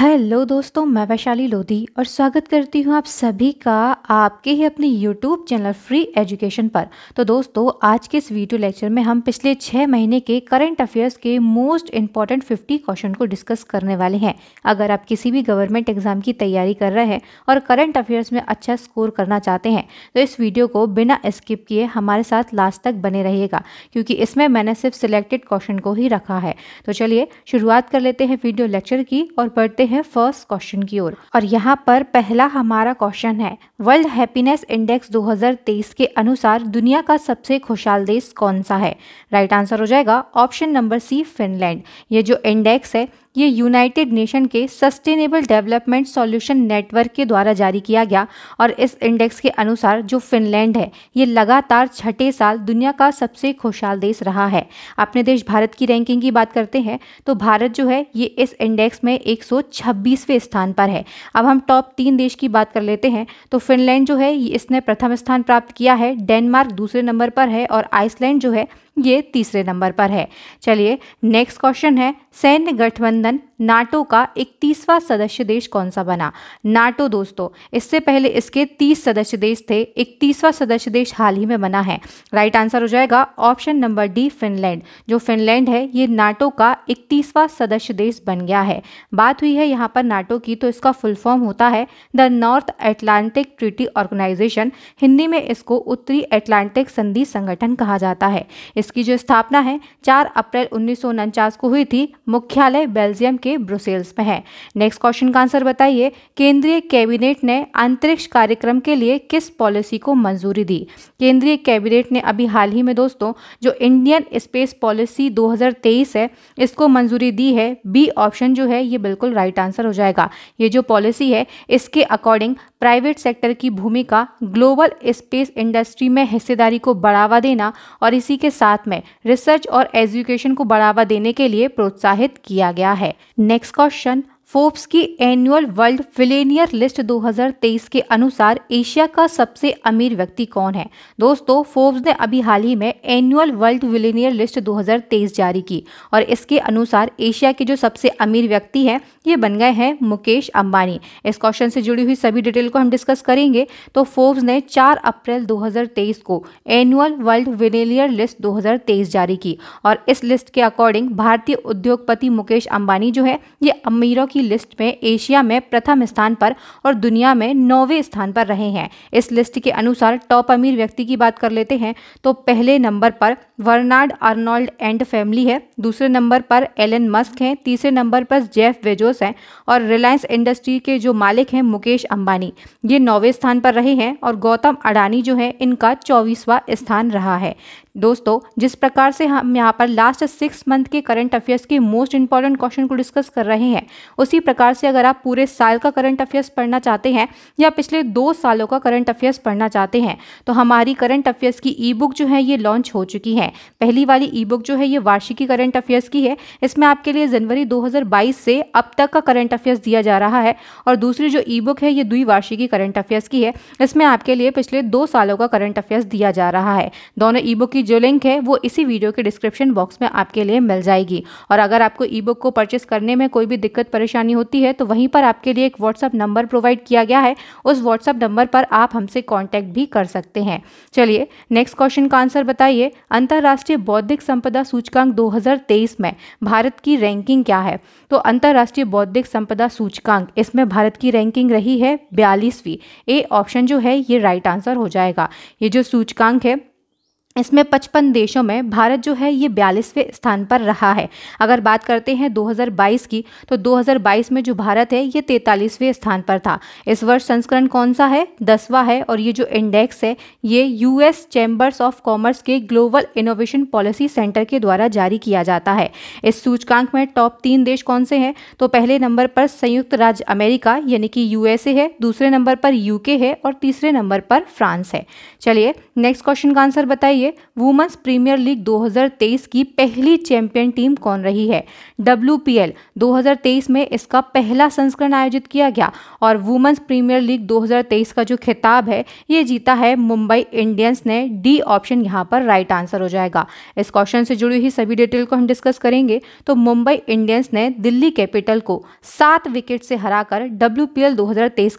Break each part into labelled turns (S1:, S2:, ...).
S1: hello दोस्तों मैं वैशाली लोधी और स्वागत करती हूँ आप सभी का आपके ही अपने यूट्यूब चैनल फ्री एजुकेशन पर तो दोस्तों आज के इस वीडियो लेक्चर में हम पिछले छः महीने के करंट अफेयर्स के मोस्ट इंपॉर्टेंट 50 क्वेश्चन को डिस्कस करने वाले हैं अगर आप किसी भी गवर्नमेंट एग्जाम की तैयारी कर रहे हैं और करंट अफेयर्स में अच्छा स्कोर करना चाहते हैं तो इस वीडियो को बिना स्किप किए हमारे साथ लास्ट तक बने रहिएगा क्योंकि इसमें मैंने सिर्फ सिलेक्टेड क्वेश्चन को ही रखा है तो चलिए शुरुआत कर लेते हैं वीडियो लेक्चर की और बढ़ते हैं फर्स्ट क्वेश्चन की ओर और, और यहाँ पर पहला हमारा क्वेश्चन है वर्ल्ड हैप्पीनेस इंडेक्स 2023 के अनुसार दुनिया का सबसे खुशहाल देश कौन सा है राइट right आंसर हो जाएगा ऑप्शन नंबर सी फिनलैंड ये जो इंडेक्स है ये यूनाइटेड नेशन के सस्टेनेबल डेवलपमेंट सॉल्यूशन नेटवर्क के द्वारा जारी किया गया और इस इंडेक्स के अनुसार जो फिनलैंड है ये लगातार छठे साल दुनिया का सबसे खुशहाल देश रहा है अपने देश भारत की रैंकिंग की बात करते हैं तो भारत जो है ये इस इंडेक्स में एक स्थान पर है अब हम टॉप तीन देश की बात कर लेते हैं तो फिनलैंड जो है इसने प्रथम स्थान प्राप्त किया है डेनमार्क दूसरे नंबर पर है और आइसलैंड जो है ये तीसरे नंबर पर है चलिए नेक्स्ट क्वेश्चन है सैन्य गठबंधन नाटो का इकतीसवां सदस्य देश कौन सा बना नाटो दोस्तों इससे पहले इसके तीस सदस्य देश थे इकतीसवां सदस्य देश हाल ही में बना है राइट आंसर हो जाएगा ऑप्शन नंबर डी फिनलैंड जो फिनलैंड है ये नाटो का इकतीसवां सदस्य देश बन गया है बात हुई है यहाँ पर नाटो की तो इसका फुल फॉर्म होता है the North Atlantic treaty organisation Hindi में इसको उत्तरी एटलांटिक संधि संगठन कहा जाता है इसकी जो स्थापना है चार अप्रैल उन्नीस को हुई थी मुख्यालय बेल्जियम के के ब्रुसेल्स में है नेक्स्ट क्वेश्चन का आंसर बताइए केंद्रीय कैबिनेट ने अंतरिक्ष कार्यक्रम के लिए किस पॉलिसी को मंजूरी दी केंद्रीय कैबिनेट ने अभी हाल ही में दोस्तों जो इंडियन स्पेस पॉलिसी 2023 है इसको मंजूरी दी है बी ऑप्शन जो है ये बिल्कुल राइट आंसर हो जाएगा ये जो पॉलिसी है इसके अकॉर्डिंग प्राइवेट सेक्टर की भूमिका ग्लोबल स्पेस इंडस्ट्री में हिस्सेदारी को बढ़ावा देना और इसी के साथ में रिसर्च और एजुकेशन को बढ़ावा देने के लिए प्रोत्साहित किया गया है नेक्स्ट क्वेश्चन फोर्ब्स की एनुअल वर्ल्ड फिलेनियर लिस्ट 2023 के अनुसार एशिया का सबसे अमीर व्यक्ति कौन है दोस्तों फोर्ब्स ने अभी हाल ही में एनुअल वर्ल्ड फिलेनियर लिस्ट 2023 जारी की और इसके अनुसार एशिया के जो सबसे अमीर व्यक्ति हैं ये बन गए हैं मुकेश अंबानी इस क्वेश्चन से जुड़ी हुई सभी डिटेल को हम डिस्कस करेंगे तो फोर्ब्स ने चार अप्रैल दो को एनुअल वर्ल्ड विलेनियर लिस्ट दो जारी की और इस लिस्ट के अकॉर्डिंग भारतीय उद्योगपति मुकेश अंबानी जो है ये अमीरों की की लिस्ट में एशिया में प्रथम स्थान पर और दुनिया में नौवें स्थान पर रहे हैं इस लिस्ट के अनुसार टॉप अमीर व्यक्ति की बात कर लेते हैं तो पहले नंबर पर वर्नार्ड अर्नोल्ड एंड फैमिली है दूसरे नंबर पर एलन मस्क हैं तीसरे नंबर पर जेफ वेजोस हैं और रिलायंस इंडस्ट्री के जो मालिक हैं मुकेश अंबानी ये नौवें स्थान पर रहे हैं और गौतम अडानी जो है इनका चौबीसवा स्थान रहा है दोस्तों जिस प्रकार से हम यहाँ पर लास्ट सिक्स मंथ के करंट अफेयर्स के मोस्ट इंपॉर्टेंट क्वेश्चन को डिस्कस कर रहे हैं उसी प्रकार से अगर आप पूरे साल का करंट अफेयर्स पढ़ना चाहते हैं या पिछले दो सालों का करंट अफेयर्स पढ़ना चाहते हैं तो हमारी करंट अफेयर्स की ई बुक जो है ये लॉन्च हो चुकी है पहली वाली ई बुक जो है ये वार्षिकी करंट अफेयर्स की है इसमें आपके लिए जनवरी दो से अब तक का करंट अफेयर्स दिया जा रहा है और दूसरी जो ई बुक है ये द्विवार्षिकी करंट अफेयर्स की है इसमें आपके लिए पिछले दो सालों का करंट अफेयर्स दिया जा रहा है दोनों ई बुक की जो लिंक है वो इसी वीडियो के डिस्क्रिप्शन बॉक्स में आपके लिए मिल जाएगी और अगर आपको ई बुक को परचेस करने में कोई भी दिक्कत परेशानी होती है तो वहीं पर आपके लिए एक व्हाट्सअप नंबर प्रोवाइड किया गया है उस व्हाट्सअप नंबर पर आप हमसे कॉन्टैक्ट भी कर सकते हैं चलिए नेक्स्ट क्वेश्चन का आंसर बताइए अंतर्राष्ट्रीय बौद्धिक संपदा सूचकांक दो में भारत की रैंकिंग क्या है तो अंतर्राष्ट्रीय बौद्धिक संपदा सूचकांक इसमें भारत की रैंकिंग रही है बयालीसवीं ए ऑप्शन जो है ये राइट आंसर हो जाएगा ये जो सूचकांक है इसमें पचपन देशों में भारत जो है ये बयालीसवें स्थान पर रहा है अगर बात करते हैं 2022 की तो 2022 में जो भारत है ये तैंतालीसवें स्थान पर था इस वर्ष संस्करण कौन सा है दसवा है और ये जो इंडेक्स है ये यूएस चैम्बर्स ऑफ कॉमर्स के ग्लोबल इनोवेशन पॉलिसी सेंटर के द्वारा जारी किया जाता है इस सूचकांक में टॉप तीन देश कौन से हैं तो पहले नंबर पर संयुक्त राज्य अमेरिका यानी कि यूएसए है दूसरे नंबर पर यूके है और तीसरे नंबर पर फ्रांस है चलिए नेक्स्ट क्वेश्चन का आंसर बताइए लिए वुमेंस प्रीमियर लीग 2023 की पहली चैंपियन टीम कौन रही है डब्ल्यू 2023 में इसका पहला संस्करण आयोजित किया गया और वुमेंस प्रीमियर लीग 2023 का जो खिताब है ये जीता है मुंबई इंडियंस ने डी ऑप्शन यहाँ पर राइट आंसर हो जाएगा इस क्वेश्चन से जुड़ी हुई सभी डिटेल को हम डिस्कस करेंगे तो मुंबई इंडियंस ने दिल्ली कैपिटल को सात विकेट से हरा कर डब्ल्यू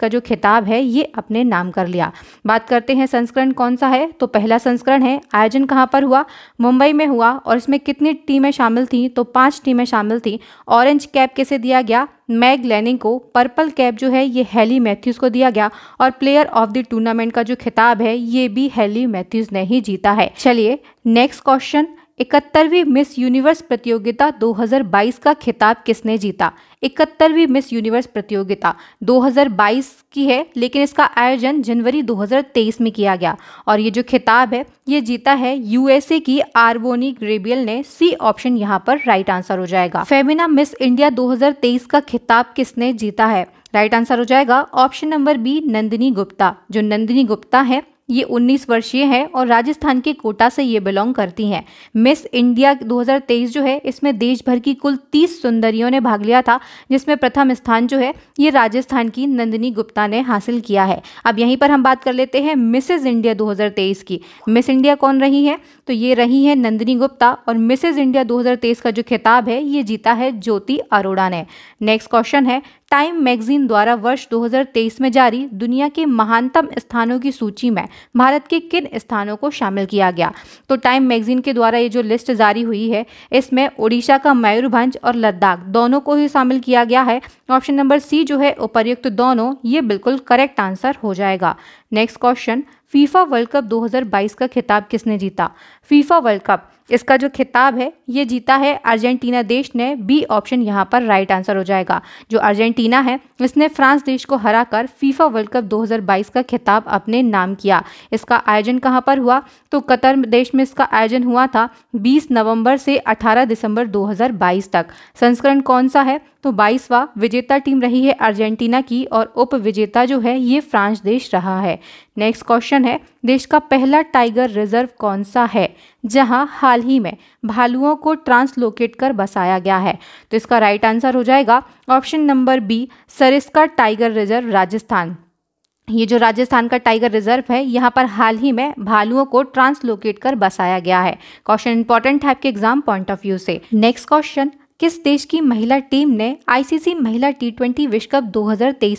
S1: का जो खिताब है ये अपने नाम कर लिया बात करते हैं संस्करण कौन सा है तो पहला संस्करण है आयोजन कहाँ पर हुआ मुंबई में हुआ और इसमें कितनी टीमें शामिल थीं तो पांच टीमें शामिल थीं ऑरेंज कैप किसे दिया गया मैग लैनिंग को पर्पल कैप जो है ये हैली मैथ्यूज को दिया गया और प्लेयर ऑफ द टूर्नामेंट का जो खिताब है ये भी हैली मैथ्यूज ने ही जीता है चलिए नेक्स्ट क्वेश्चन इकहत्तरवीं मिस यूनिवर्स प्रतियोगिता 2022 का खिताब किसने जीता इकहत्तरवीं मिस यूनिवर्स प्रतियोगिता 2022 की है लेकिन इसका आयोजन जनवरी 2023 में किया गया और ये जो खिताब है ये जीता है यूएसए की आर्बोनी ग्रेबियल ने सी ऑप्शन यहाँ पर राइट आंसर हो जाएगा फेमिना मिस इंडिया 2023 का खिताब किसने जीता है राइट आंसर हो जाएगा option number B Nandini Gupta जो नंदिनी गुप्ता है ये 19 वर्षीय है और राजस्थान के कोटा से ये बिलोंग करती हैं मिस इंडिया 2023 जो है इसमें देश भर की कुल 30 सुंदरियों ने भाग लिया था जिसमें प्रथम स्थान जो है ये राजस्थान की नंदिनी गुप्ता ने हासिल किया है अब यहीं पर हम बात कर लेते हैं मिसेज इंडिया 2023 की मिस इंडिया कौन रही है तो ये रही है नंदिनी गुप्ता और मिसेज इंडिया दो का जो खिताब है ये जीता है ज्योति अरोड़ा ने नेक्स्ट क्वेश्चन है टाइम मैगजीन द्वारा वर्ष 2023 में जारी दुनिया के महानतम स्थानों की सूची में भारत के किन स्थानों को शामिल किया गया तो टाइम मैगजीन के द्वारा ये जो लिस्ट जारी हुई है इसमें ओडिशा का मयूरभंज और लद्दाख दोनों को ही शामिल किया गया है ऑप्शन नंबर सी जो है उपर्युक्त दोनों ये बिल्कुल करेक्ट आंसर हो जाएगा next question FIFA world cup 2022 का खिताब किसने जीता फीफा वर्ल्ड कप इसका जो खिताब है ये जीता है अर्जेंटीना देश ने बी ऑप्शन यहाँ पर राइट आंसर हो जाएगा जो अर्जेंटीना है इसने फ्रांस देश को हराकर फीफा वर्ल्ड कप 2022 का खिताब अपने नाम किया इसका आयोजन कहाँ पर हुआ तो कतर देश में इसका आयोजन हुआ था 20 नवंबर से 18 दिसंबर 2022 तक संस्करण कौन सा है तो बाईसवा विजेता टीम रही है अर्जेंटीना की और उप विजेता जो है ये फ्रांस देश रहा है नेक्स्ट क्वेश्चन है देश का पहला टाइगर रिजर्व कौन सा है जहां हाल ही में भालुओं को ट्रांसलोकेट कर बसाया गया है तो इसका राइट आंसर हो जाएगा option number B Sariska tiger reserve Rajasthan ये जो राजस्थान का टाइगर रिजर्व है यहाँ पर हाल ही में भालुओं को ट्रांसलोकेट कर बसाया गया है क्वेश्चन इंपॉर्टेंट है आपके एग्जाम पॉइंट ऑफ व्यू से नेक्स्ट क्वेश्चन किस देश की महिला टीम ने आईसीसी महिला टी ट्वेंटी विश्व कप दो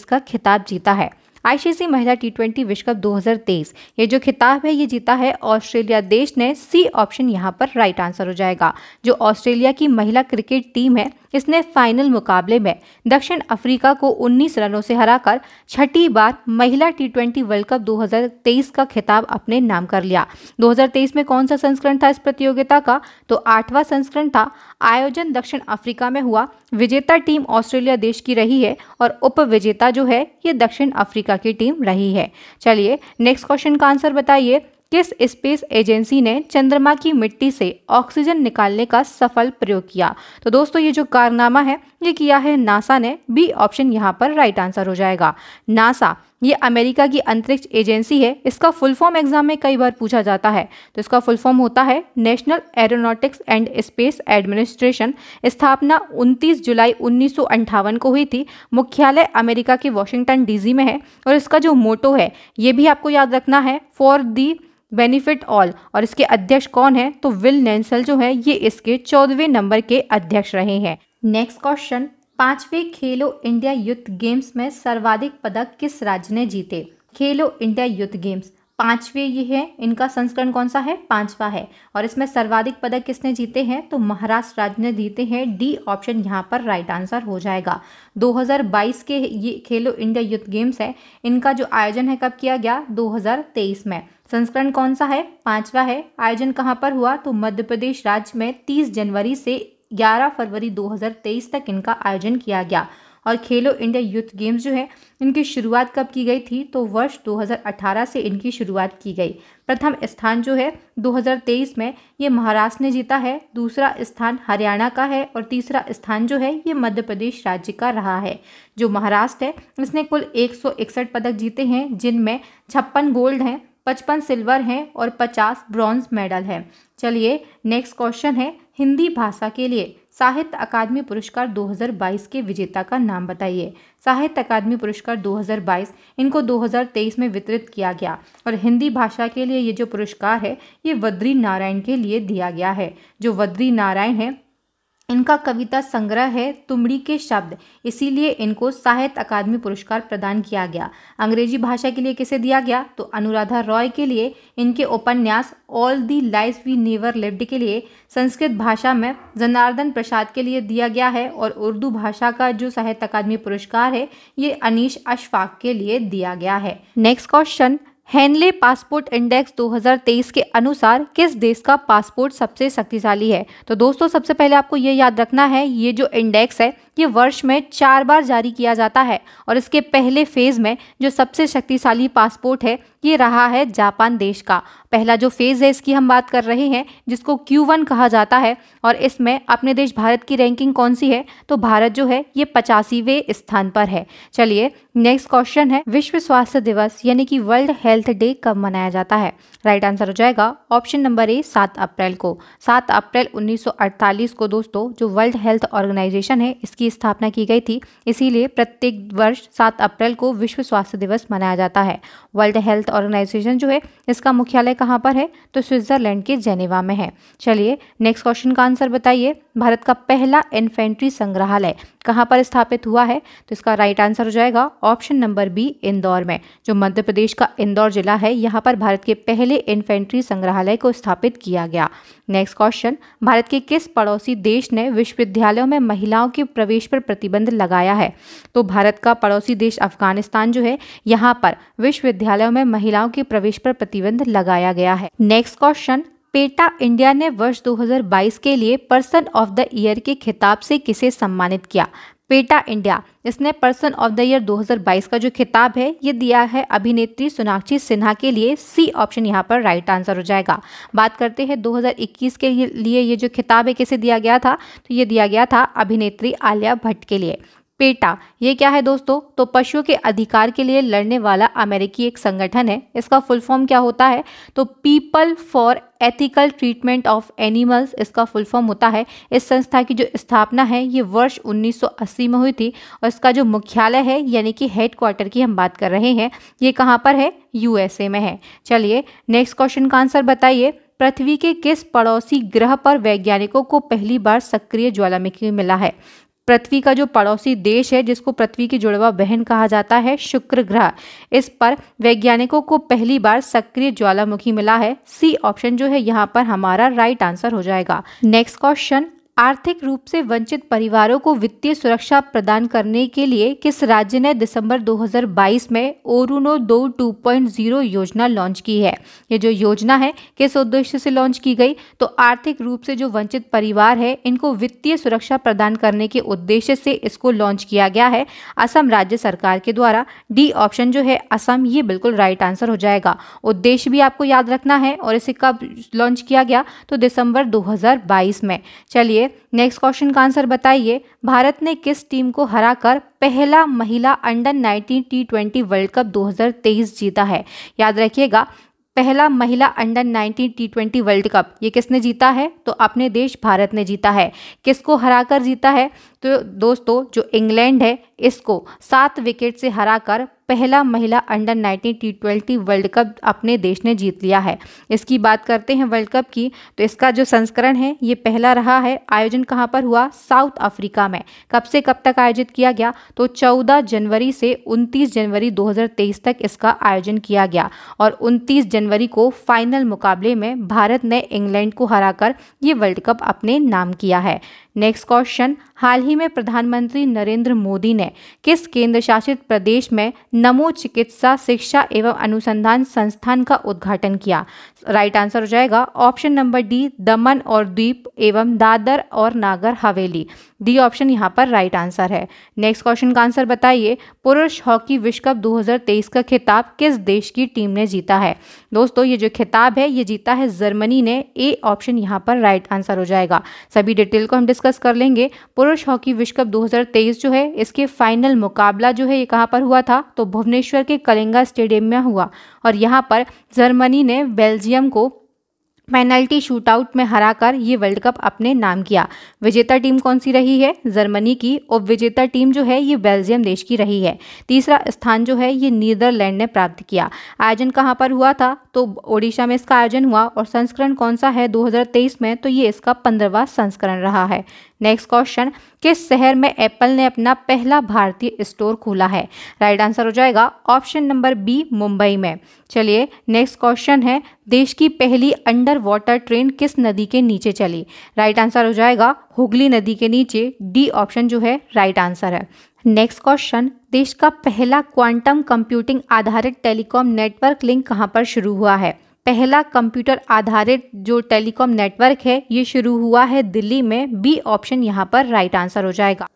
S1: का खिताब जीता है आईसीसी महिला टी ट्वेंटी विश्व कप 2023 ये जो खिताब है ये जीता है ऑस्ट्रेलिया देश ने सी ऑप्शन यहाँ पर राइट आंसर हो जाएगा जो ऑस्ट्रेलिया की महिला क्रिकेट टीम है इसने फाइनल मुकाबले में दक्षिण अफ्रीका को 19 रनों से हराकर छठी बार महिला टी ट्वेंटी वर्ल्ड कप 2023 का खिताब अपने नाम कर लिया 2023 में कौन सा संस्करण था इस प्रतियोगिता का तो आठवां संस्करण था आयोजन दक्षिण अफ्रीका में हुआ विजेता टीम ऑस्ट्रेलिया देश की रही है और उप विजेता जो है ये दक्षिण अफ्रीका अमेरिका की टीम रही है चलिए नेक्स्ट क्वेश्चन का आंसर बताइए किस स्पेस एजेंसी ने चंद्रमा की मिट्टी से ऑक्सीजन निकालने का सफल प्रयोग किया तो दोस्तों ये जो कारनामा है ये किया है नासा ने बी ऑप्शन यहाँ पर राइट आंसर हो जाएगा नासा ये अमेरिका की अंतरिक्ष एजेंसी है इसका फुल फॉर्म एग्जाम में कई बार पूछा जाता है तो इसका फुल फॉर्म होता है national aeronautics and space administration स्थापना 29 जुलाई उन्नीस को हुई थी मुख्यालय अमेरिका के वॉशिंगटन डीसी में है और इसका जो मोटो है ये भी आपको याद रखना है फॉर दी बेनिफिट ऑल और इसके अध्यक्ष कौन है तो विल नेंसल जो है ये इसके चौदहवें नंबर के अध्यक्ष रहे हैं नेक्स्ट क्वेश्चन पांचवें खेलो इंडिया यूथ गेम्स में सर्वाधिक पदक किस राज्य ने जीते खेलो इंडिया यूथ गेम्स पांचवे ये है इनका संस्करण कौन सा है पांचवा है और इसमें सर्वाधिक पदक किसने जीते हैं तो महाराष्ट्र राज्य ने जीते हैं डी ऑप्शन यहाँ पर राइट आंसर हो जाएगा 2022 के ये खेलो इंडिया यूथ गेम्स है इनका जो आयोजन है कब किया गया 2023 में संस्करण कौन सा है पांचवा है आयोजन कहाँ पर हुआ तो मध्य प्रदेश राज्य में 30 जनवरी से 11 फरवरी 2023 तक इनका आयोजन किया गया और खेलो इंडिया यूथ गेम्स जो है इनकी शुरुआत कब की गई थी तो वर्ष 2018 से इनकी शुरुआत की गई प्रथम स्थान जो है 2023 में ये महाराष्ट्र ने जीता है दूसरा स्थान हरियाणा का है और तीसरा स्थान जो है ये मध्य प्रदेश राज्य का रहा है जो महाराष्ट्र है इसने कुल एक पदक जीते हैं जिनमें छप्पन गोल्ड हैं पचपन सिल्वर हैं और पचास ब्रॉन्ज मेडल हैं चलिए नेक्स्ट क्वेश्चन है हिंदी भाषा के लिए साहित्य अकादमी पुरस्कार 2022 के विजेता का नाम बताइए साहित्य अकादमी पुरस्कार 2022 इनको 2023 में वितरित किया गया और हिंदी भाषा के लिए ये जो पुरस्कार है ये वद्री नारायण के लिए दिया गया है जो वद्री नारायण है इनका कविता संग्रह है तुमड़ी के शब्द इसीलिए इनको साहित्य अकादमी पुरस्कार प्रदान किया गया अंग्रेजी भाषा के लिए किसे दिया गया तो अनुराधा रॉय के लिए इनके उपन्यास all the life we never lived के लिए संस्कृत भाषा में जनार्दन प्रसाद के लिए दिया गया है और उर्दू भाषा का जो साहित्य अकादमी पुरस्कार है ये अनिश अशफाक के लिए दिया गया है next question Henley passport index 2023 के अनुसार किस देश का पासपोर्ट सबसे शक्तिशाली है तो दोस्तों सबसे पहले आपको ये याद रखना है ये जो इंडेक्स है ये वर्ष में चार बार जारी किया जाता है और इसके पहले फेज़ में जो सबसे शक्तिशाली पासपोर्ट है ये रहा है जापान देश का पहला जो फेज़ है इसकी हम बात कर रहे हैं जिसको क्यू वन कहा जाता है और इसमें अपने देश भारत की रैंकिंग कौन सी है तो भारत जो है ये पचासीवें स्थान पर है चलिए नेक्स्ट क्वेश्चन है विश्व स्वास्थ्य दिवस यानी कि वर्ल्ड हेल्थ डे कब मनाया जाता है राइट आंसर हो जाएगा ऑप्शन नंबर ए सात अप्रैल को सात अप्रैल उन्नीस को दोस्तों जो वर्ल्ड हेल्थ ऑर्गेनाइजेशन है इसकी इसकी स्थापना की गई थी इसीलिए प्रत्येक वर्ष सात अप्रैल को विश्व स्वास्थ्य दिवस मनाया जाता है वर्ल्ड हेल्थ ऑर्गेनाइजेशन जो है इसका मुख्यालय कहाँ पर है तो स्विट्जरलैंड के जेनेवा में है चलिए नेक्स्ट क्वेश्चन का आंसर बताइए भारत का पहला इन्फेंट्री संग्रहालय कहाँ पर स्थापित हुआ है तो इसका राइट आंसर हो जाएगा ऑप्शन नंबर बी इंदौर में जो मध्य प्रदेश का इंदौर जिला है यहाँ पर भारत के पहले इन्फेंट्री संग्रहालय को स्थापित किया गया नेक्स्ट क्वेश्चन भारत के किस पड़ोसी देश ने विश्वविद्यालयों में महिलाओं के प्रवेश पर प्रतिबंध लगाया है तो भारत का पड़ोसी देश अफगानिस्तान जो है यहाँ पर विश्वविद्यालयों में महिलाओं के प्रवेश पर प्रतिबंध लगाया गया है नेक्स्ट क्वेश्चन पेटा इंडिया ने वर्ष 2022 के लिए पर्सन ऑफ द ईयर के खिताब से किसे सम्मानित किया पेटा इंडिया इसने पर्सन ऑफ द ईयर 2022 का जो खिताब है ये दिया है अभिनेत्री सोनाक्षी सिन्हा के लिए सी ऑप्शन यहाँ पर राइट आंसर हो जाएगा बात करते हैं 2021 के लिए ये जो खिताब है किसे दिया गया था तो ये दिया गया था अभिनेत्री आलिया भट्ट के लिए पेटा ये क्या है दोस्तों तो पशुओं के अधिकार के लिए लड़ने वाला अमेरिकी एक संगठन है इसका फुल फॉर्म क्या होता है तो people for ethical treatment of animals इसका फुल फॉर्म होता है इस संस्था की जो स्थापना है ये वर्ष 1980 में हुई थी और इसका जो मुख्यालय है यानी कि हेड क्वार्टर की हम बात कर रहे हैं ये कहाँ पर है यूएसए में है चलिए नेक्स्ट क्वेश्चन का आंसर बताइए पृथ्वी के किस पड़ोसी ग्रह पर वैज्ञानिकों को पहली बार सक्रिय ज्वालामुखी मिला है पृथ्वी का जो पड़ोसी देश है जिसको पृथ्वी की जुड़वा बहन कहा जाता है शुक्र ग्रह इस पर वैज्ञानिकों को पहली बार सक्रिय ज्वालामुखी मिला है सी ऑप्शन जो है यहाँ पर हमारा राइट आंसर हो जाएगा नेक्स्ट क्वेश्चन आर्थिक रूप से वंचित परिवारों को वित्तीय सुरक्षा प्रदान करने के लिए किस राज्य ने दिसंबर 2022 में ओरुनो दो टू योजना लॉन्च की है ये जो योजना है किस उद्देश्य से लॉन्च की गई तो आर्थिक रूप से जो वंचित परिवार है इनको वित्तीय सुरक्षा प्रदान करने के उद्देश्य से इसको लॉन्च किया गया है असम राज्य सरकार के द्वारा डी ऑप्शन जो है असम ये बिल्कुल राइट आंसर हो जाएगा उद्देश्य भी आपको याद रखना है और इसे कब लॉन्च किया गया तो दिसंबर दो में चलिए नेक्स्ट क्वेश्चन का आंसर बताइए भारत ने किस टीम को हराकर पहला महिला under 19 T twenty world cup 2023 जीता है याद रखिएगा पहला महिला under 19 T twenty world cup ये किसने जीता है तो अपने देश भारत ने जीता है किसको हराकर जीता है तो दोस्तों जो इंग्लैंड है इसको सात विकेट से हराकर पहला महिला under 19 T twenty world cup अपने देश ने जीत लिया है इसकी बात करते हैं वर्ल्ड कप की तो इसका जो संस्करण है ये पहला रहा है आयोजन कहाँ पर हुआ साउथ अफ्रीका में कब से कब तक आयोजित किया गया तो 14 जनवरी से 29 जनवरी 2023 तक इसका आयोजन किया गया और 29 जनवरी को फाइनल मुकाबले में भारत ने इंग्लैंड को हरा ये वर्ल्ड कप अपने नाम किया है नेक्स्ट क्वेश्चन हाल ही ही में प्रधानमंत्री नरेंद्र मोदी ने किस केंद्र शासित प्रदेश में नमो चिकित्सा शिक्षा एवं अनुसंधान संस्थान का उद्घाटन किया राइट आंसर हो जाएगा ऑप्शन नंबर डी दमन और द्वीप एवं दादर और नागर हवेली डी ऑप्शन यहाँ पर राइट आंसर है नेक्स्ट क्वेश्चन का आंसर बताइए पुरुष हॉकी विश्व कप 2023 का खिताब किस देश की टीम ने जीता है दोस्तों ये जो खिताब है ये जीता है जर्मनी ने ए ऑप्शन यहाँ पर राइट आंसर हो जाएगा सभी डिटेल को हम डिस्कस कर लेंगे पुरुष हॉकी विश्व कप 2023 जो है इसके फाइनल मुकाबला जो है ये कहाँ पर हुआ था तो भुवनेश्वर के कलिंगा स्टेडियम में हुआ और यहाँ पर जर्मनी ने बेल्जियम को पेनल्टी शूटआउट में हराकर ये वर्ल्ड कप अपने नाम किया विजेता टीम कौन सी रही है जर्मनी की और विजेता टीम जो है ये बेल्जियम देश की रही है तीसरा स्थान जो है ये नीदरलैंड ने प्राप्त किया आयोजन कहाँ पर हुआ था तो ओडिशा में इसका आयोजन हुआ और संस्करण कौन सा है 2023 में तो ये इसका पंद्रहवा संस्करण रहा है नेक्स्ट क्वेश्चन किस शहर में एप्पल ने अपना पहला भारतीय स्टोर खोला है राइट आंसर हो जाएगा ऑप्शन नंबर बी मुंबई में चलिए नेक्स्ट क्वेश्चन है देश की पहली अंडर वाटर ट्रेन किस नदी के नीचे चली राइट आंसर हो जाएगा हुगली नदी के नीचे डी ऑप्शन जो है राइट आंसर है नेक्स्ट क्वेश्चन देश का पहला क्वांटम कंप्यूटिंग आधारित टेलीकॉम नेटवर्क लिंक कहाँ पर शुरू हुआ है पहला कंप्यूटर आधारित जो टेलीकॉम नेटवर्क है ये शुरू हुआ है दिल्ली में बी ऑप्शन यहाँ पर राइट आंसर हो जाएगा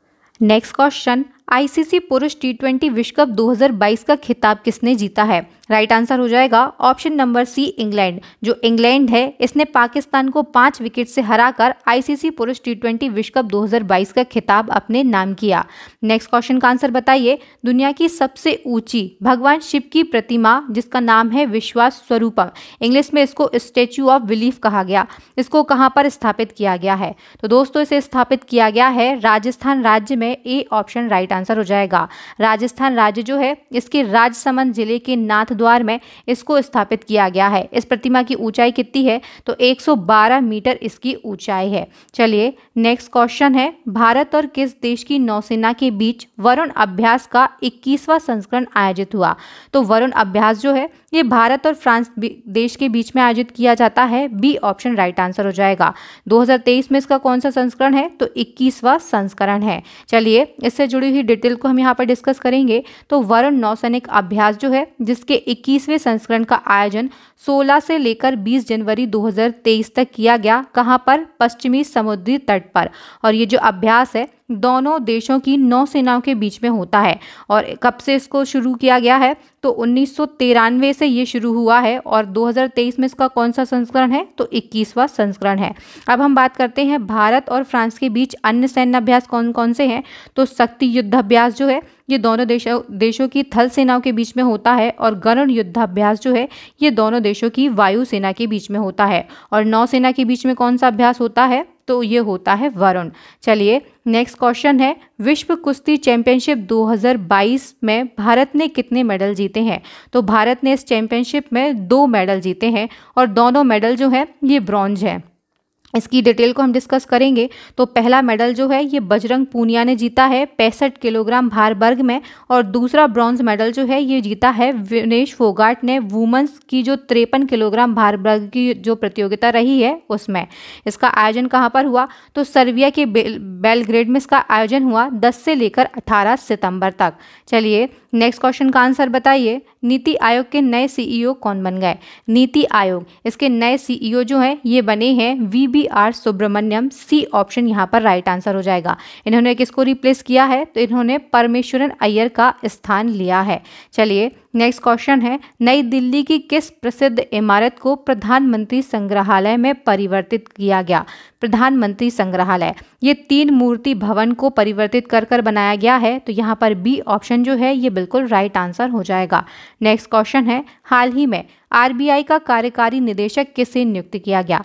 S1: नेक्स्ट क्वेश्चन आईसीसी पुरुष टी ट्वेंटी विश्व कप बाईस का खिताब किसने जीता है राइट आंसर हो जाएगा ऑप्शन नंबर सी इंग्लैंड जो इंग्लैंड है इसने पाकिस्तान को पांच विकेट से हराकर आईसीसी पुरुष टी ट्वेंटी विश्व कप बाईस का खिताब अपने नाम किया नेक्स्ट क्वेश्चन का आंसर बताइए दुनिया की सबसे ऊंची भगवान शिव की प्रतिमा जिसका नाम है विश्वास स्वरूपम इंग्लिश में इसको स्टेच्यू ऑफ बिलीफ कहा गया इसको कहाँ पर स्थापित किया गया है तो दोस्तों इसे स्थापित किया गया है राजस्थान राज्य में ए ऑप्शन राइट आंसर हो जाएगा राजस्थान राज्य जो है इसके राजसमंद जिले के नाथद्वार में इसको स्थापित किया गया है इस प्रतिमा की ऊंचाई कितनी है तो 112 मीटर इसकी ऊंचाई है चलिए नेक्स्ट क्वेश्चन है भारत और किस देश की नौसेना के बीच वरुण अभ्यास का इक्कीसवा संस्करण आयोजित हुआ तो वरुण अभ्यास जो है ये भारत और फ्रांस देश के बीच में आयोजित किया जाता है बी ऑप्शन राइट आंसर हो जाएगा 2023 में इसका कौन सा संस्करण है तो 21वां संस्करण है चलिए इससे जुड़ी हुई डिटेल को हम यहाँ पर डिस्कस करेंगे तो वरुण नौसैनिक अभ्यास जो है जिसके 21वें संस्करण का आयोजन 16 से लेकर 20 जनवरी 2023 तक किया गया कहाँ पर पश्चिमी समुद्री तट पर और ये जो अभ्यास है दोनों देशों की नौसेनाओं के बीच में होता है और कब से इसको शुरू किया गया है तो उन्नीस से ये शुरू हुआ है और 2023 में इसका कौन सा संस्करण है तो 21वां संस्करण है अब हम बात करते हैं भारत और फ्रांस के बीच अन्य सैन्य अभ्यास कौन कौन से हैं तो शक्ति युद्धाभ्यास जो है ये दोनों देशों देशों की थल सेनाओं के बीच में होता है और गरुण युद्धाभ्यास जो है ये दोनों देशों की वायुसेना के बीच में होता है और नौसेना के बीच में कौन सा अभ्यास होता है तो ये होता है वरुण चलिए नेक्स्ट क्वेश्चन है विश्व कुश्ती चैंपियनशिप 2022 में भारत ने कितने मेडल जीते हैं तो भारत ने इस चैंपियनशिप में दो मेडल जीते हैं और दोनों मेडल जो हैं ये ब्रॉन्ज हैं इसकी डिटेल को हम डिस्कस करेंगे तो पहला मेडल जो है ये बजरंग पूनिया ने जीता है पैंसठ किलोग्राम भार वर्ग में और दूसरा ब्रॉन्ज मेडल जो है ये जीता है विनेश फोगाट ने वुमेंस की जो तिरपन किलोग्राम भार वर्ग की जो प्रतियोगिता रही है उसमें इसका आयोजन कहाँ पर हुआ तो सर्बिया के बेलग्रेड में इसका आयोजन हुआ दस से लेकर अठारह सितम्बर तक चलिए नेक्स्ट क्वेश्चन का आंसर बताइए नीति आयोग के नए सीईओ e कौन बन गए नीति आयोग इसके नए सीईओ e जो हैं ये बने हैं V B R Subrahmanyam C option यहाँ पर राइट आंसर हो जाएगा इन्होंने किसको रिप्लेस किया है तो इन्होंने परमेश्वरन अय्यर का स्थान लिया है चलिए नेक्स्ट क्वेश्चन है नई दिल्ली की किस प्रसिद्ध इमारत को प्रधानमंत्री संग्रहालय में परिवर्तित किया गया प्रधानमंत्री संग्रहालय ये तीन मूर्ति भवन को परिवर्तित कर कर बनाया गया है तो यहाँ पर बी ऑप्शन जो है ये बिल्कुल राइट आंसर हो जाएगा नेक्स्ट क्वेश्चन है हाल ही में आरबीआई का कार्यकारी निदेशक किसे नियुक्त किया गया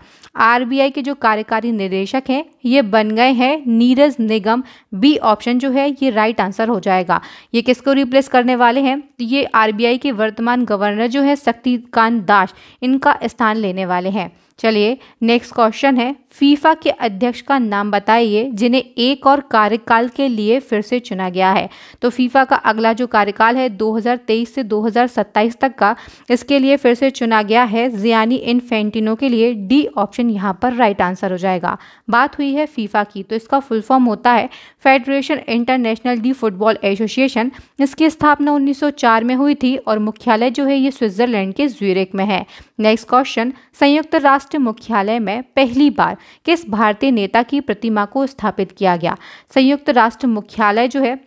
S1: आरबीआई के जो कार्यकारी निदेशक हैं ये बन गए हैं नीरज निगम बी ऑप्शन जो है ये राइट आंसर हो जाएगा ये किसको रिप्लेस करने वाले हैं तो ये आरबीआई के वर्तमान गवर्नर जो है शक्तिकांत दास इनका स्थान लेने वाले हैं चलिए नेक्स्ट क्वेश्चन है फीफा के अध्यक्ष का नाम बताइए जिन्हें एक और कार्यकाल के लिए फिर से चुना गया है तो फीफा का अगला जो कार्यकाल है 2023 से 2027 तक का इसके लिए फिर से चुना गया है जियानी इनफेंटिनो के लिए डी ऑप्शन यहाँ पर राइट आंसर हो जाएगा बात हुई है फीफा की तो इसका फुल फॉर्म होता है federation international de football association इसकी स्थापना उन्नीस में हुई थी और मुख्यालय जो है ये स्विट्जरलैंड के ज्यूरिक में है नेक्स्ट क्वेश्चन संयुक्त राष्ट्र मुख्यालय में पहली बार किस भारतीय नेता की प्रतिमा को स्थापित किया गया संयुक्त राष्ट्र मुख्यालय जो है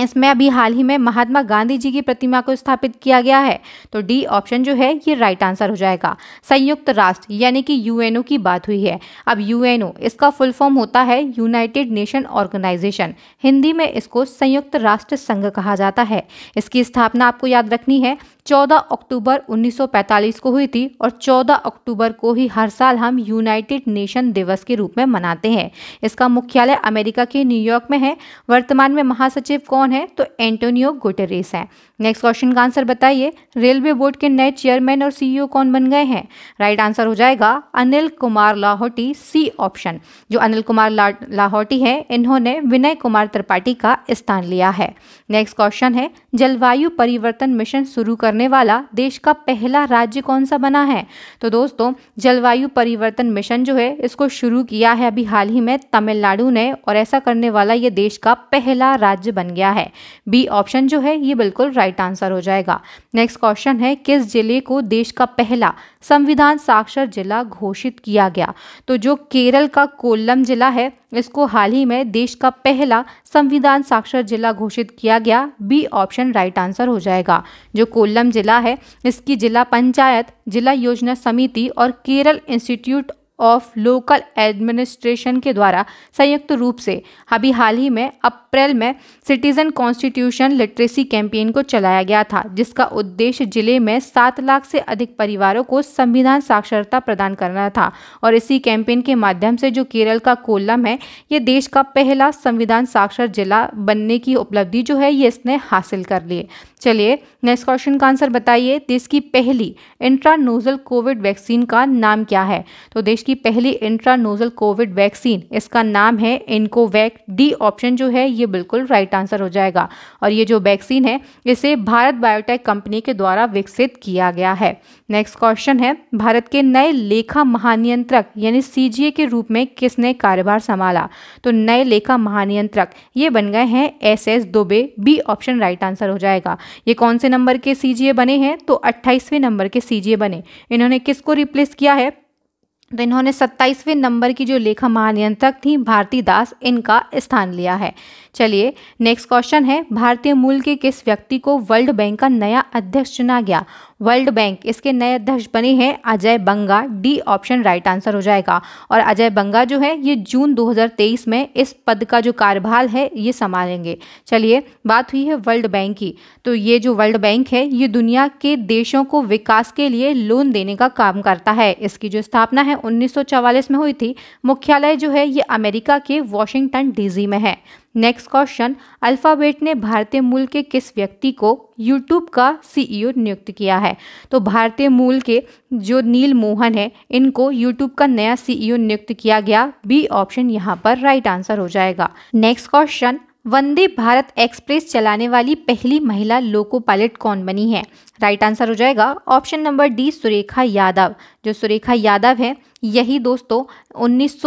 S1: इसमें अभी हाल ही में महात्मा गांधी जी की प्रतिमा को स्थापित किया गया है तो डी ऑप्शन जो है ये राइट आंसर हो जाएगा संयुक्त राष्ट्र यानी कि यूएनओ की बात हुई है अब यूएनओ इसका फुल फॉर्म होता है यूनाइटेड नेशन ऑर्गेनाइजेशन हिंदी में इसको संयुक्त राष्ट्र संघ कहा जाता है इसकी स्थापना आपको याद रखनी है 14 अक्टूबर 1945 को हुई थी और 14 अक्टूबर को ही हर साल हम यूनाइटेड नेशन दिवस के रूप में मनाते हैं इसका मुख्यालय अमेरिका के न्यूयॉर्क में है वर्तमान में महासचिव कौन है तो एंटोनियो गुटेरेस हैं नेक्स्ट क्वेश्चन का आंसर बताइए रेलवे बोर्ड के नए चेयरमैन और सीईओ कौन बन गए हैं राइट आंसर हो जाएगा अनिल कुमार लाहौटी सी ऑप्शन जो अनिल कुमार ला, लाहौटी है इन्होंने विनय कुमार त्रिपाठी का स्थान लिया है नेक्स्ट क्वेश्चन है जलवायु परिवर्तन मिशन शुरू करने वाला देश का पहला राज्य कौन सा बना है तो दोस्तों जलवायु परिवर्तन मिशन जो है इसको शुरू किया है अभी हाल ही में तमिलनाडु ने और ऐसा करने वाला ये देश का पहला राज्य बन गया है बी ऑप्शन जो है ये बिल्कुल राइट राइट आंसर हो जाएगा नेक्स्ट क्वेश्चन है किस जिले को देश का पहला संविधान साक्षर जिला घोषित किया गया तो जो केरल का कोल्लम जिला है इसको हाल ही में देश का पहला संविधान साक्षर जिला घोषित किया गया बी ऑप्शन राइट आंसर हो जाएगा जो कोल्लम जिला है इसकी जिला पंचायत जिला योजना समिति और Kerala institute of local administration के द्वारा संयुक्त रूप से अभी हाल ही में अप्रैल में सिटीजन कॉन्स्टिट्यूशन लिटरेसी कैंपेन को चलाया गया था जिसका उद्देश्य जिले में सात लाख से अधिक परिवारों को संविधान साक्षरता प्रदान करना था और इसी कैंपेन के माध्यम से जो केरल का कोल्लम है ये देश का पहला संविधान साक्षर जिला बनने की उपलब्धि जो है ये इसने हासिल कर लिए चलिए नेक्स्ट क्वेश्चन का आंसर बताइए देश की पहली इंट्रानोजल कोविड वैक्सीन का नाम क्या है तो देश की पहली इंट्रानोजल कोविड वैक्सीन इसका नाम है इनकोवैक डी ऑप्शन जो है ये बिल्कुल राइट आंसर हो जाएगा और ये जो वैक्सीन है इसे भारत बायोटेक कंपनी के द्वारा विकसित किया गया है नेक्स्ट क्वेश्चन है भारत के नए लेखा महानियंत्रक यानी सी के रूप में किसने कार्यभार संभाला तो नए लेखा महानियंत्रक ये बन गए हैं S S Dubey B option right answer हो जाएगा ये कौन से नंबर के सी बने हैं तो अट्ठाईसवें नंबर के सी बने इन्होंने किसको रिप्लेस किया है तो इन्होंने सत्ताईसवें नंबर की जो लेखा महानियंत्रक थी भारती दास इनका स्थान लिया है चलिए नेक्स्ट क्वेश्चन है भारतीय मूल के किस व्यक्ति को वर्ल्ड बैंक का नया अध्यक्ष चुना गया वर्ल्ड बैंक इसके नए अध्यक्ष बने हैं Ajay Banga D option right answer हो जाएगा और अजय बंगा जो है ये जून 2023 में इस पद का जो कार्यभार है ये संभालेंगे चलिए बात हुई है वर्ल्ड बैंक की तो ये जो वर्ल्ड बैंक है ये दुनिया के देशों को विकास के लिए लोन देने का काम करता है इसकी जो स्थापना है उन्नीस में हुई थी मुख्यालय जो है ये अमेरिका के वॉशिंगटन डी में है नेक्स्ट क्वेश्चन अल्फ़ाबेट ने भारतीय मूल के किस व्यक्ति को यूट्यूब का सीईओ e नियुक्त किया है तो भारतीय मूल के जो नील मोहन है इनको यूट्यूब का नया सीईओ e नियुक्त किया गया बी ऑप्शन यहाँ पर राइट आंसर हो जाएगा next question Vande Bharat express चलाने वाली पहली महिला लोको पायलट कौन बनी है राइट आंसर हो जाएगा option number D Surekha Yadav जो सुरेखा यादव है यही दोस्तों उन्नीस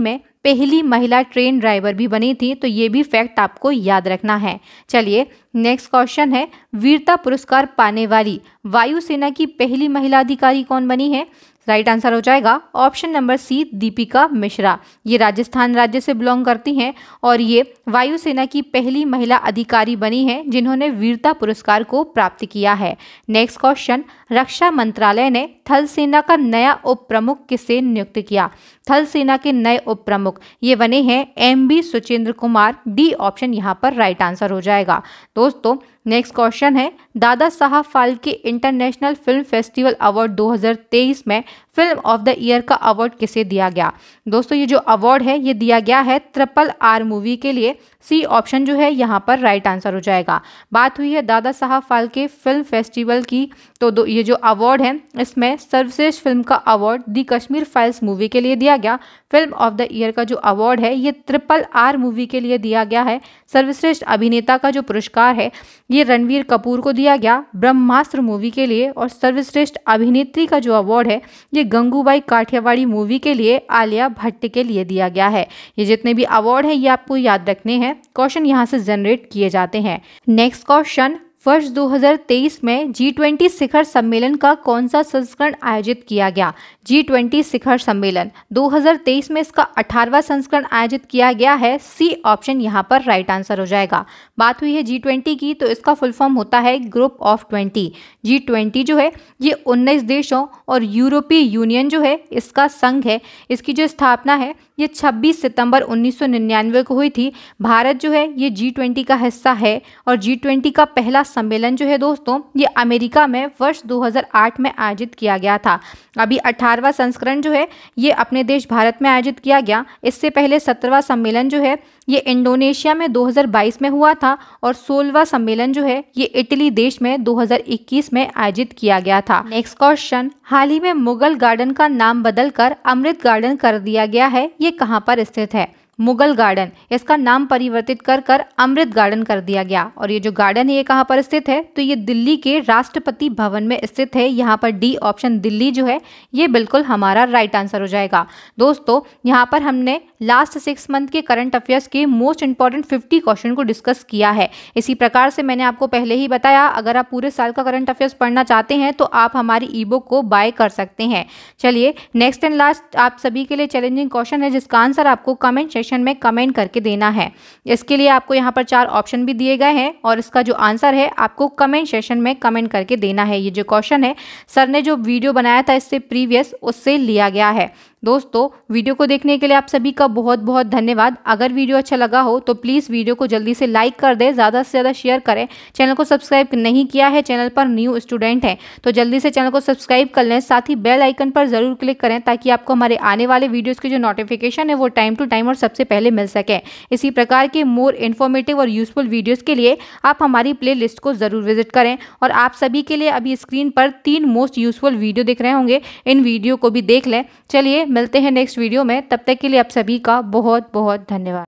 S1: में पहली महिला ट्रेन ड्राइवर भी बनी थी तो ये भी फैक्ट आपको याद रखना है चलिए नेक्स्ट क्वेश्चन है वीरता पुरस्कार पाने वाली वायुसेना की पहली महिला अधिकारी कौन बनी है राइट right आंसर हो जाएगा option number C Deepika Mishra ये राजस्थान राज्य से बिलोंग करती हैं और ये वायुसेना की पहली महिला अधिकारी बनी हैं जिन्होंने वीरता पुरस्कार को प्राप्त किया है नेक्स्ट क्वेश्चन रक्षा मंत्रालय ने थल सेना का नया उप प्रमुख किसे नियुक्त किया थल सेना के नए उप प्रमुख ये बने हैं M B Suchendra Kumar D option यहाँ पर राइट आंसर हो जाएगा दोस्तों नेक्स्ट क्वेश्चन है Dada Saheb Phalke international film festival award 2023 में फिल्म ऑफ द ईयर का अवार्ड किसे दिया गया दोस्तों ये जो अवार्ड है ये दिया गया है ट्रिपल आर मूवी के लिए सी ऑप्शन जो है यहाँ पर राइट आंसर हो जाएगा बात हुई है दादा साहब फाल्के फिल्म फेस्टिवल की तो ये जो अवार्ड है इसमें सर्वश्रेष्ठ फिल्म का award the Kashmir files movie के लिए दिया दिया गया फिल्म ऑफ द ईयर का जो अवार्ड है ये ट्रिपल आर मूवी के लिए दिया गया है सर्वश्रेष्ठ अभिनेता का जो पुरस्कार है ये रणवीर कपूर को दिया गया ब्रह्मास्त्र मूवी के लिए और सर्वश्रेष्ठ अभिनेत्री का जो अवार्ड है ये गंगूबाई काठियावाड़ी मूवी के लिए आलिया भट्ट के लिए दिया गया है ये जितने भी अवार्ड हैं ये आपको याद रखने हैं क्वेश्चन यहाँ से जनरेट किए जाते हैं नेक्स्ट क्वेश्चन वर्ष 2023 में जी ट्वेंटी शिखर सम्मेलन का कौन सा संस्करण आयोजित किया गया जी ट्वेंटी शिखर सम्मेलन 2023 में इसका 18वां संस्करण आयोजित किया गया है सी ऑप्शन यहाँ पर राइट आंसर हो जाएगा बात हुई है जी ट्वेंटी की तो इसका फुल फॉर्म होता है group of twenty G twenty जो है ये 19 देशों और यूरोपीय यूनियन जो है इसका संघ है इसकी जो स्थापना है ये 26 सितंबर 1999 को हुई थी भारत जो है ये जी ट्वेंटी का हिस्सा है और जी ट्वेंटी का पहला सम्मेलन जो है दोस्तों ये अमेरिका में वर्ष 2008 में आयोजित किया गया था अभी 18वां संस्करण जो है ये अपने देश भारत में आयोजित किया गया इससे पहले 17वां सम्मेलन जो है ये इंडोनेशिया में 2022 में हुआ था और 16वां सम्मेलन जो है ये इटली देश में 2021 में आयोजित किया गया था नेक्स्ट क्वेश्चन हाल ही में मुगल गार्डन का नाम बदलकर अमृत गार्डन कर दिया गया है ये कहाँ पर स्थित है मुगल गार्डन इसका नाम परिवर्तित कर कर अमृत गार्डन कर दिया गया और ये जो गार्डन है ये कहाँ पर स्थित है तो ये दिल्ली के राष्ट्रपति भवन में स्थित है यहाँ पर डी ऑप्शन दिल्ली जो है ये बिल्कुल हमारा राइट आंसर हो जाएगा दोस्तों यहाँ पर हमने लास्ट सिक्स मंथ के करंट अफेयर्स के मोस्ट इंपॉर्टेंट फिफ्टी क्वेश्चन को डिस्कस किया है इसी प्रकार से मैंने आपको पहले ही बताया अगर आप पूरे साल का करंट अफेयर्स पढ़ना चाहते हैं तो आप हमारी ई बुक को बाय कर सकते हैं चलिए नेक्स्ट एंड लास्ट आप सभी के लिए चैलेंजिंग क्वेश्चन है जिसका आंसर आपको कमेंट सेशन सेक्शन में कमेंट करके देना है इसके लिए आपको यहाँ पर चार ऑप्शन भी दिए गए हैं और इसका जो आंसर है आपको कमेंट सेशन में कमेंट करके देना है ये जो क्वेश्चन है सर ने जो वीडियो बनाया था इससे प्रीवियस उससे लिया गया है दोस्तों वीडियो को देखने के लिए आप सभी का बहुत बहुत धन्यवाद अगर वीडियो अच्छा लगा हो तो प्लीज़ वीडियो को जल्दी से लाइक कर दें ज़्यादा से ज़्यादा शेयर करें चैनल को सब्सक्राइब नहीं किया है चैनल पर न्यू स्टूडेंट हैं तो जल्दी से चैनल को सब्सक्राइब कर लें साथ ही बेल आइकन पर ज़रूर क्लिक करें ताकि आपको हमारे आने वाले वीडियोज़ की जो नोटिफिकेशन है वो टाइम टू टाइम और सबसे पहले मिल सके इसी प्रकार के मोर इन्फॉर्मेटिव और यूज़फुल वीडियोज़ के लिए आप हमारी प्ले लिस्ट को ज़रूर विजिट करें और आप सभी के लिए अभी स्क्रीन पर तीन मोस्ट यूज़फुल वीडियो दिख रहे होंगे इन वीडियो को भी देख लें चलिए मिलते हैं नेक्स्ट वीडियो में तब तक के लिए आप सभी का बहुत बहुत धन्यवाद